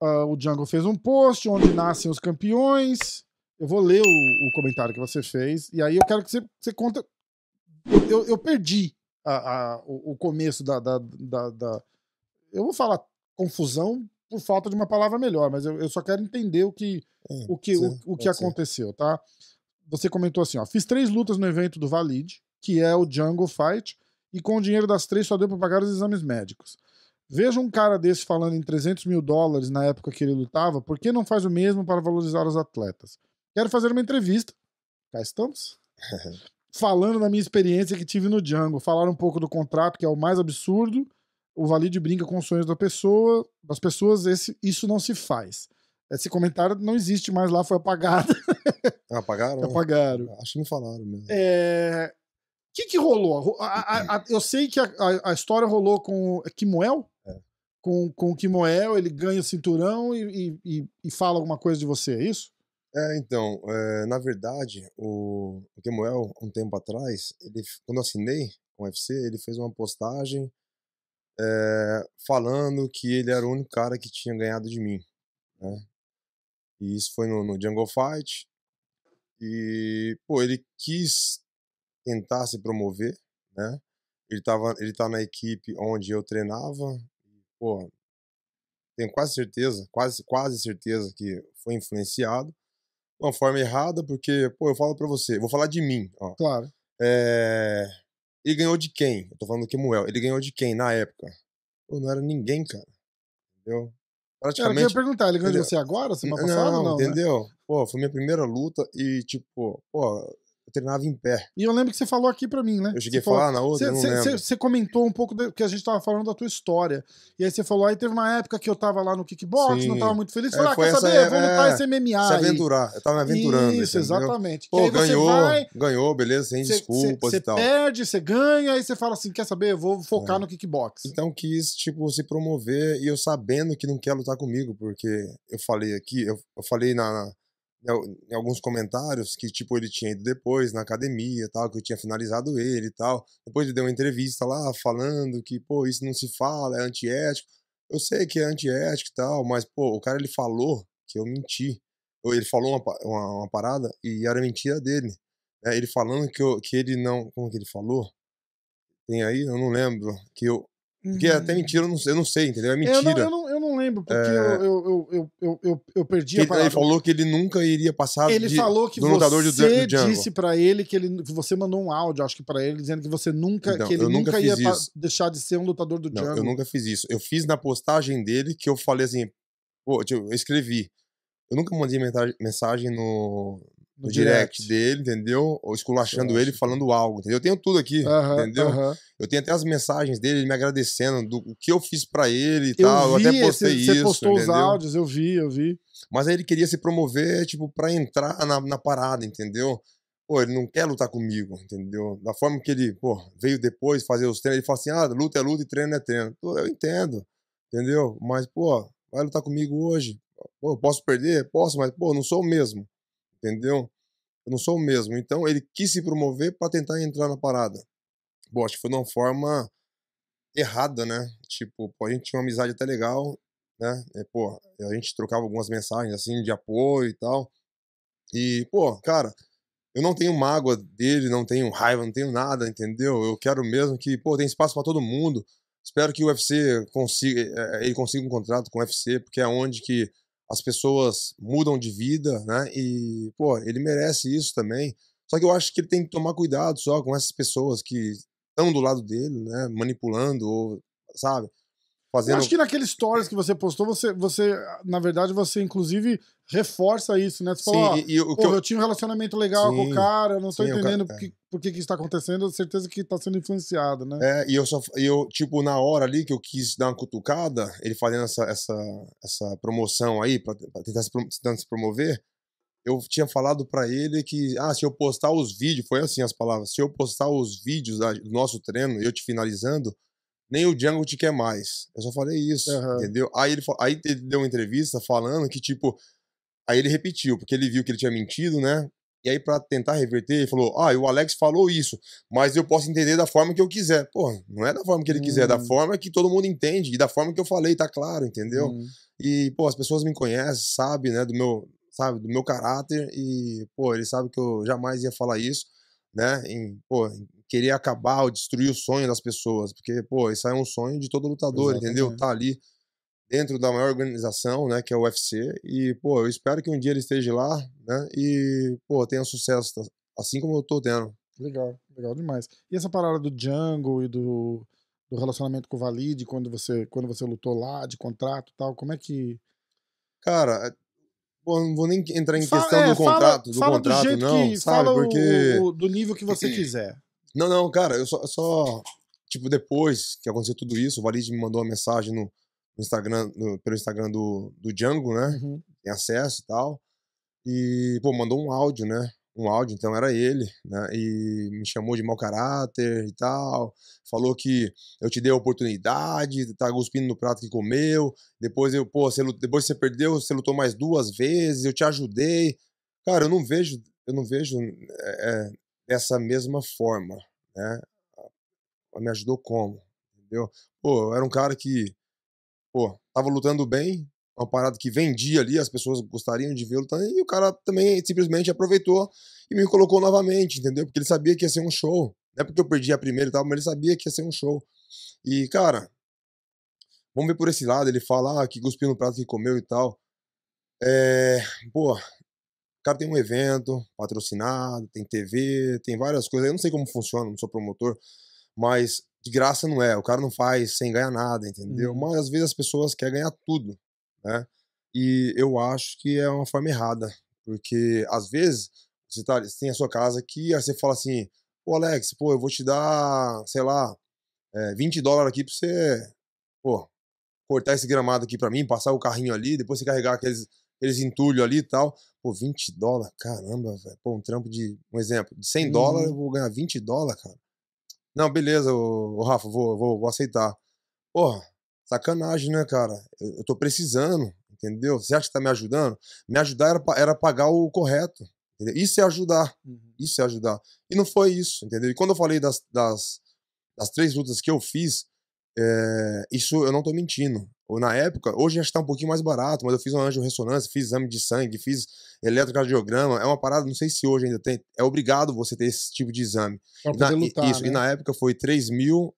Uh, o Django fez um post onde nascem os campeões. Eu vou ler o, o comentário que você fez. E aí eu quero que você, você conta. Eu, eu perdi a, a, o, o, começo da, da, da, da, Eu vou falar confusão por falta de uma palavra melhor, mas eu, eu só quero entender o que, sim, é, o que, sim, o, o que aconteceu, tá? Você comentou assim: ó, fiz três lutas no evento do Valid, que é o Django Fight, e com o dinheiro das três só deu para pagar os exames médicos. Veja um cara desse falando em 300 mil dólares na época que ele lutava, por que não faz o mesmo para valorizar os atletas? Quero fazer uma entrevista. Cá estamos. falando da minha experiência que tive no Django, falar um pouco do contrato, que é o mais absurdo. O Valide brinca com os sonhos da pessoa, das pessoas, esse, isso não se faz. Esse comentário não existe mais lá, foi apagado. Ah, apagaram? Apagaram. Acho que não falaram mesmo. É, que, que rolou? A, a, a, eu sei que a, história rolou com Kimoel. É. Com, com o Kimoel, ele ganha o cinturão e, e, e, fala alguma coisa de você, é isso? É, então, é, na verdade, o, o Kimoel, um tempo atrás, ele, quando eu assinei com o UFC, ele fez uma postagem é, falando que ele era o único cara que tinha ganhado de mim. Né? E isso foi no, no Jungle Fight. E, pô, ele quis tentar se promover, né? Ele tava, ele tá na equipe onde eu treinava. Pô, tenho quase certeza, quase quase certeza que foi influenciado de uma forma errada, porque, pô, eu falo para você, vou falar de mim, ó. Claro. É... ele ganhou de quem? Eu tô falando do Kemuel. Ele ganhou de quem na época? Pô, não era ninguém, cara. Entendeu? Praticamente. Cara, eu ia perguntar, ele ganhou de você agora, semana não, passada? Tá não, não, né? entendeu? Né? Pô, foi minha primeira luta e, tipo, pô, eu treinava em pé. E eu lembro que você falou aqui para mim, né? Eu cheguei você a falar falou, na outra, você, não você comentou um pouco do que a gente tava falando da tua história. E aí você falou, aí teve uma época que eu tava lá no kickbox, Sim. não tava muito feliz. Você é, falou, ah, quer saber? É, vou é, lutar esse MMA Se aventurar. Aí. Eu tava me aventurando. Isso, entendeu? exatamente. Pô, ganhou, vai, ganhou, beleza, sem desculpas e tal. Você perde, você ganha, aí você fala assim, quer saber? Eu vou focar é. no kickbox. Então quis, tipo, se promover e eu sabendo que não quer lutar comigo, porque eu falei aqui, eu, eu falei na, na em alguns comentários que, tipo, ele tinha ido depois na academia tal, que eu tinha finalizado ele e tal. Depois ele deu uma entrevista lá falando que, pô, isso não se fala, é antiético. Eu sei que é antiético e tal, mas, pô, o cara ele falou que eu menti. Ou ele falou uma, uma, uma parada e era mentira dele. É, ele falando que, eu, que ele não. Como que ele falou? Tem aí? Eu não lembro. Que eu. Porque é até uhum. mentira, eu não, eu não sei, entendeu? É mentira. Eu não, eu não lembro, porque é. eu, eu, eu, eu, perdi a palavra. Ele falou que ele nunca iria passar Ele falou que você disse para ele que ele você mandou um áudio, acho que para ele, dizendo que você nunca, então, que ele nunca, ia deixar de ser um lutador do Django. eu nunca fiz isso. Eu fiz na postagem dele que eu falei assim, pô, tipo, eu escrevi. Eu nunca mandei mensagem no, no, direct. direct. dele, entendeu? Ou esculachando ele, falando algo, entendeu? Eu tenho tudo aqui, uh-huh, entendeu? Uh-huh. Eu tenho até as mensagens dele, me agradecendo do o que eu fiz para ele e eu tal. eu até postei esse, isso. Você postou entendeu? os áudios, eu vi, eu vi. Mas aí ele queria se promover, tipo, pra entrar na, na parada, entendeu? Pô, ele não quer lutar comigo, entendeu? Da forma que ele, pô, veio depois fazer os treinos, ele fala assim: ah, luta é luta e treino é treino. Pô, eu entendo, entendeu? Mas, pô, vai lutar comigo hoje. Pô, eu posso perder? Posso, mas, pô, não sou o mesmo entendeu? Eu não sou o mesmo. Então ele quis se promover para tentar entrar na parada. Bom, acho que foi de uma forma errada, né? Tipo, pô, a gente tinha uma amizade até legal, né? E, é, pô, a gente trocava algumas mensagens assim de apoio e tal. E, pô, cara, eu não tenho mágoa dele, não tenho raiva, não tenho nada, entendeu? Eu quero mesmo que, pô, tem espaço para todo mundo. Espero que o UFC consiga, eh, eh, ele consiga um contrato com o UFC, porque é onde que as pessoas mudam de vida, né? E, pô, ele merece isso também. Só que eu acho que ele tem que tomar cuidado só com essas pessoas que estão do lado dele, né? Manipulando, ou, sabe? fazendo. Eu acho que naqueles stories que você postou, você, você na verdade, você inclusive reforça isso, né? Você Sim, e, e o que eu... eu... tinha um relacionamento legal Sim, com o cara, não estou entendendo é. por que, que está acontecendo, certeza que está sendo influenciado, né? É, e eu só, eu, tipo, na hora ali que eu quis dar uma cutucada, ele fazendo essa, essa, essa promoção aí, para tentar se, tentar se promover, eu tinha falado para ele que, ah, se eu postar os vídeos, foi assim as palavras, se eu postar os vídeos do nosso treino, eu te finalizando, nem o Django te quer mais. Eu só falei isso, uhum. entendeu? Aí ele, aí ele deu uma entrevista falando que, tipo, aí ele repetiu, porque ele viu que ele tinha mentido, né? E aí, para tentar reverter, ele falou: Ah, o Alex falou isso, mas eu posso entender da forma que eu quiser. Pô, não é da forma que ele quiser, é da hum. forma que todo mundo entende e da forma que eu falei, tá claro, entendeu? Hum. E, pô, as pessoas me conhecem, sabem, né, do meu, sabe, do meu caráter e, pô, ele sabe que eu jamais ia falar isso, né? pô, querer acabar ou destruir o sonho das pessoas, porque, pô, isso é um sonho de todo lutador, Exatamente. entendeu? Tá ali dentro da maior organização, né, que é o UFC, e, pô, eu espero que um dia ele esteja lá, né, e, pô, tenha sucesso, tá, assim como eu tô tendo. Legal, legal demais. E essa parada do Django e do, do relacionamento com o Valide, quando você, quando você lutou lá, de contrato e tal, como é que... Cara, é, Pô, não vou nem entrar em fala, questão é, do contrato, fala, do fala contrato, do não, que, sabe? Fala porque... o, do nível que você quiser. Não, não, cara, eu só, só. Tipo, depois que aconteceu tudo isso, o Valide me mandou uma mensagem no, no Instagram, no, pelo Instagram do, do Django, né? Uhum. Tem acesso e tal. E, pô, mandou um áudio, né? Um áudio, então era ele, né? E me chamou de mau caráter e tal. Falou que eu te dei a oportunidade, tá cuspindo no prato que comeu. Depois eu, pô, você, depois você perdeu, você lutou mais duas vezes, eu te ajudei. Cara, eu não vejo, eu não vejo é, é dessa mesma forma, né? Ela me ajudou como, entendeu? Pô, eu era um cara que, pô, tava lutando bem, uma parada que vendia ali, as pessoas gostariam de vê-lo e o cara também simplesmente aproveitou e me colocou novamente, entendeu? Porque ele sabia que ia ser um show. Não é porque eu perdi a primeira e tal, mas ele sabia que ia ser um show. E, cara, vamos ver por esse lado. Ele fala ah, que cuspiu no prato que comeu e tal. É, pô, cara tem um evento patrocinado, tem TV, tem várias coisas. Eu não sei como funciona, não sou promotor, mas de graça não é. O cara não faz sem ganhar nada, entendeu? Uhum. Mas às vezes as pessoas querem ganhar tudo, né? E eu acho que é uma forma errada, porque às vezes você, tá, você tem a sua casa aqui, aí você fala assim: Ô Alex, pô, eu vou te dar, sei lá, é, 20 dólares aqui pra você, pô, cortar esse gramado aqui pra mim, passar o carrinho ali, depois você carregar aqueles eles entulham ali e tal. Pô, 20 dólares, caramba, velho. Pô, um trampo de, um exemplo, de 100 uhum. dólares, eu vou ganhar 20 dólares, cara. Não, beleza, o Rafa, vou, vou, vou aceitar. Porra, sacanagem, né, cara? Eu, eu tô precisando, entendeu? Você acha que tá me ajudando? Me ajudar era, era pagar o correto. Entendeu? Isso é ajudar. Uhum. Isso é ajudar. E não foi isso, entendeu? E quando eu falei das, das, das três lutas que eu fiz, é, isso eu não tô mentindo. Na época, hoje já está um pouquinho mais barato, mas eu fiz um anjo ressonância fiz exame de sangue, fiz eletrocardiograma. É uma parada, não sei se hoje ainda tem. É obrigado você ter esse tipo de exame. poder na, lutar, isso, né? e na época foi 3 mil.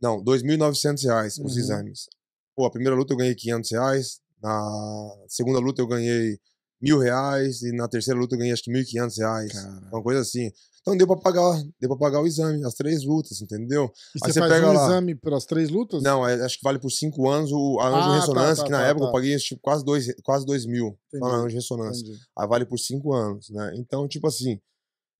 Não, R$ 2.900 uhum. os exames. Pô, a primeira luta eu ganhei 500 reais, na segunda luta eu ganhei mil reais e na terceira luta eu ganhei acho que mil e quinhentos reais. Cara. Uma coisa assim. Então deu pra pagar, deu pra pagar o exame, as três lutas, entendeu? E Aí você, faz pega um lá... exame três lutas? Não, é, acho que vale por cinco anos o a anjo ah, tá, ressonância, tá, tá, que na tá, época eu tá. paguei tipo, quase, dois, quase dois mil para anjo ressonância. Entendi. Aí vale por cinco anos, né? Então, tipo assim,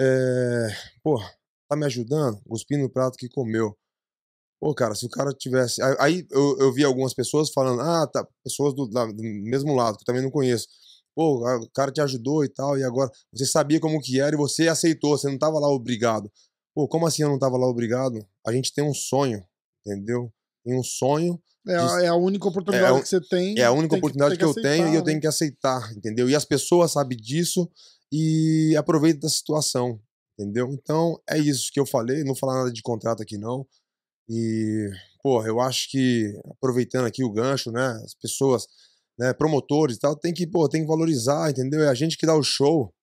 é... pô, tá me ajudando? Cuspindo no prato que comeu. Pô, cara, se o cara tivesse. Aí eu, eu vi algumas pessoas falando, ah, tá, pessoas do, da, do mesmo lado, que eu também não conheço pô, o cara te ajudou e tal, e agora você sabia como que era e você aceitou, você não tava lá obrigado. Pô, como assim eu não tava lá obrigado? A gente tem um sonho, entendeu? Tem um sonho. É, de... é a única oportunidade é, é, que você tem. É a única oportunidade que, que, que, aceitar, eu tenho né? e eu tenho né? que aceitar, entendeu? E as pessoas sabem disso e aproveitam da situação, entendeu? Então, é isso que eu falei, não vou falar nada de contrato aqui não. E, pô, eu acho que, aproveitando aqui o gancho, né, as pessoas né, promotores e tal, tem que, pô, tem que valorizar, entendeu? É a gente que dá o show,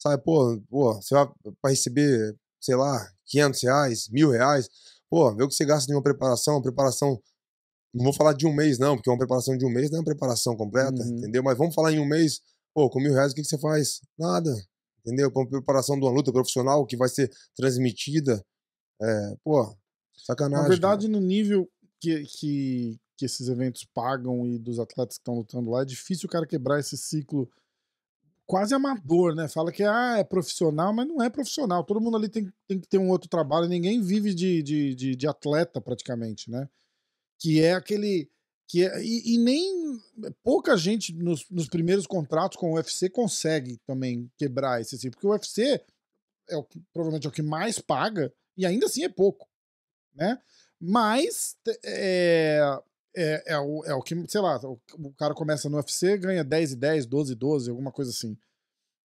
sabe? Pô, pô você vai pra receber, sei lá, 500 reais, mil reais, pô, vê o que você gasta de uma preparação, uma preparação não vou falar de um mês, não, porque uma preparação de um mês não é uma preparação completa, uhum. entendeu? Mas vamos falar em um mês, pô, com mil reais o que, que você faz? Nada, entendeu? Para uma preparação de uma luta profissional que vai ser transmitida, é, pô, sacanagem. Na verdade, cara. no nível que, que, que esses eventos pagam e dos atletas que estão lutando lá, é difícil o cara quebrar esse ciclo quase amador, né? Fala que ah, é profissional, mas não é profissional. Todo mundo ali tem, tem que ter um outro trabalho, ninguém vive de, de, de, de atleta praticamente, né? Que é aquele. Que é, e, e, nem pouca gente nos, nos primeiros contratos com o UFC consegue também quebrar esse ciclo, porque o UFC é o que, provavelmente é o que mais paga, e ainda assim é pouco, né? Mas é, é, é, o, é o que, sei lá, o, o, cara começa no UFC, ganha 10 e 10, 12 e 12, alguma coisa assim.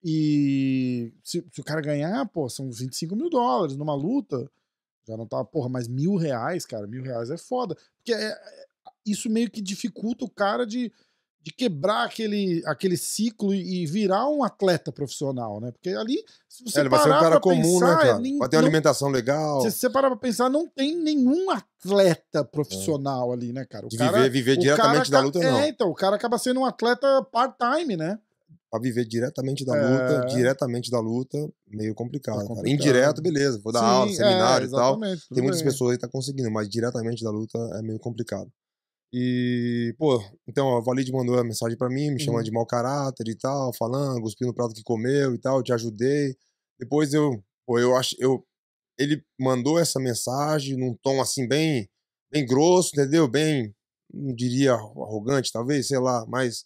E se, se, o cara ganhar, pô, são 25 mil dólares numa luta. Já não tá, porra, mas mil reais, cara, mil reais é foda. Porque é, é isso meio que dificulta o cara de de quebrar aquele, aquele ciclo e virar um atleta profissional, né? Porque ali, se você é, ele um né, pensar, né, cara? alimentação legal. Se você parar pra pensar, não tem nenhum atleta é. profissional é. ali, né, cara? O de cara, viver, viver diretamente cara, da luta, não. É, então, o cara acaba sendo um atleta part-time, né? Pra viver diretamente da é. luta, diretamente da luta, meio complicado, é complicado. Indireto, beleza, vou dar Sim, aula, seminário é, e tal. Tem muitas pessoas aí que tá conseguindo, mas diretamente da luta é meio complicado. E, pô, então a Valide mandou a mensagem para mim, me chamando uhum. de mau caráter e tal, falando, cuspindo o prato que comeu e tal, te ajudei. Depois eu, pô, eu acho, eu ele mandou essa mensagem num tom assim bem bem grosso, entendeu? Bem, não diria arrogante, talvez, sei lá, mas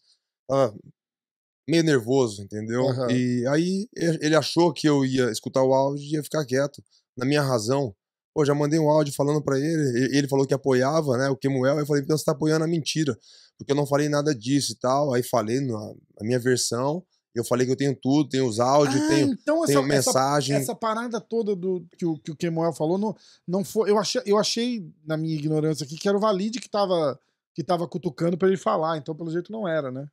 meio nervoso, entendeu? Uhum. E aí ele achou que eu ia escutar o áudio e ia ficar quieto, na minha razão. Pô, já mandei um áudio falando para ele, ele falou que apoiava, né, o Kemuel, eu falei, então você tá apoiando a mentira, porque eu não falei nada disso e tal, aí falei na, minha versão, eu falei que eu tenho tudo, tenho os áudios, ah, tenho, então essa, tenho mensagem. Essa, essa, parada toda do que o, que o Kemuel falou não, não foi. Eu achei, eu achei, na minha ignorância aqui, que era o Valide que tava, que tava cutucando para ele falar, então pelo jeito não era, né?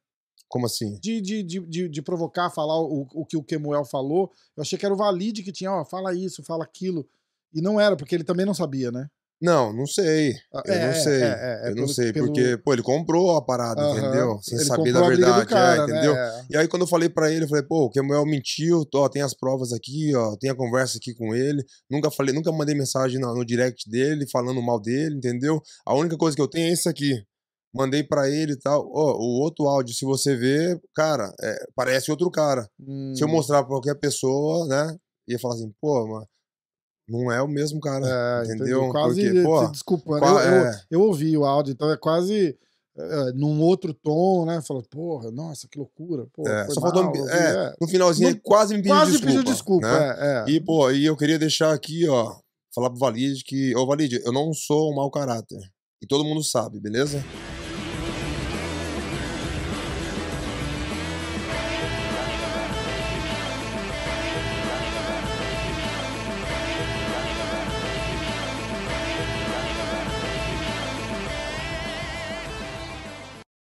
Como assim? De, de, de, de, de provocar, falar o, o que o Kemuel falou. Eu achei que era o Valide que tinha, ó, fala isso, fala aquilo. E não era, porque ele também não sabia, né? Não, não sei. Ah, eu é, não sei. É, é, é, eu não pelo, sei, pelo... porque, pô, ele comprou a parada, entendeu? Sem ele saber da verdade, é, cara, né? entendeu? É. E aí, quando eu falei pra ele, eu falei, pô, o Kemuel mentiu, ó, tem as provas aqui, ó, tem a conversa aqui com ele. Nunca falei, nunca mandei mensagem no, no direct dele, falando mal dele, entendeu? A única coisa que eu tenho é isso aqui. Mandei para ele e tal. Ó, o outro áudio, se você ver, cara, parece outro cara. Hum. Se eu hum. mostrar pra qualquer pessoa, né? Ia falar assim, pô, mas. Não é o mesmo cara. É, entendeu? entendeu? Quase Porque, pô, desculpando. Qual, eu, eu, é. eu, ouvi o áudio, então é quase é, num outro tom, né? Falou, porra, nossa, que loucura. Porra, é, só mal, faltou. É, é, no finalzinho no, ele quase me pediu quase desculpa. Quase pediu desculpa. Né? É, e, pô, e eu queria deixar aqui, ó, falar pro Valide que, ô Valide, eu não sou um mau caráter. E todo mundo sabe, beleza?